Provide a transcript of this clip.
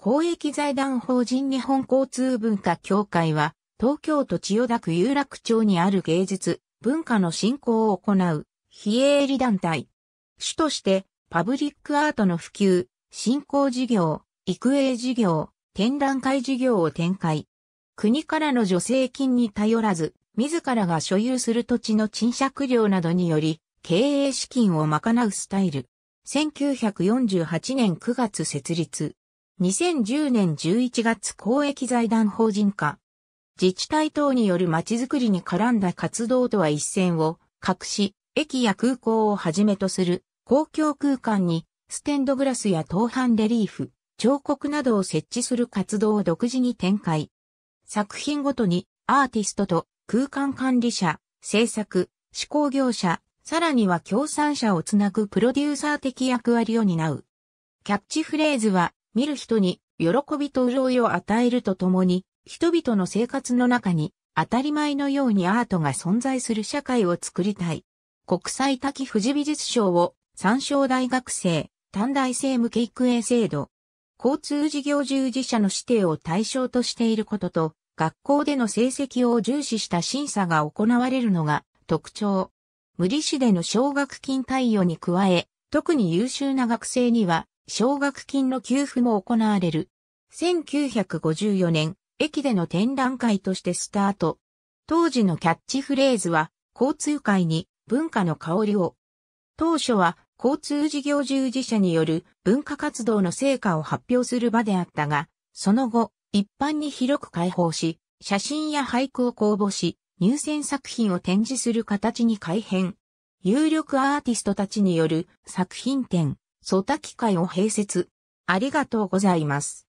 公益財団法人日本交通文化協会は、東京都千代田区有楽町にある芸術、文化の振興を行う、非営利団体。主として、パブリックアートの普及、振興事業、育英事業、展覧会事業を展開。国からの助成金に頼らず、自らが所有する土地の賃借料などにより、経営資金を賄うスタイル。1948年9月設立。2010年11月公益財団法人化。自治体等によるまちづくりに絡んだ活動とは一線を隠し、駅や空港をはじめとする公共空間にステンドグラスや当版レリーフ、彫刻などを設置する活動を独自に展開。作品ごとにアーティストと空間管理者、制作、施工業者、さらには協賛者をつなぐプロデューサー的役割を担う。キャッチフレーズは見る人に喜びと潤いを与えるとともに、人々の生活の中に当たり前のようにアートが存在する社会を作りたい。国際多富士美術賞を参照大学生、短大生向け育英制度、交通事業従事者の指定を対象としていることと、学校での成績を重視した審査が行われるのが特徴。無利子での奨学金貸与に加え、特に優秀な学生には奨学金の給付も行われる。1954年、駅での展覧会としてスタート。当時のキャッチフレーズは、交通界に文化の香りを。当初は交通事業従事者による文化活動の成果を発表する場であったが、その後、一般に広く開放し、写真や俳句を公募し、入選作品を展示する形に改変。有力アーティストたちによる作品展、ソタ機会を併設。ありがとうございます。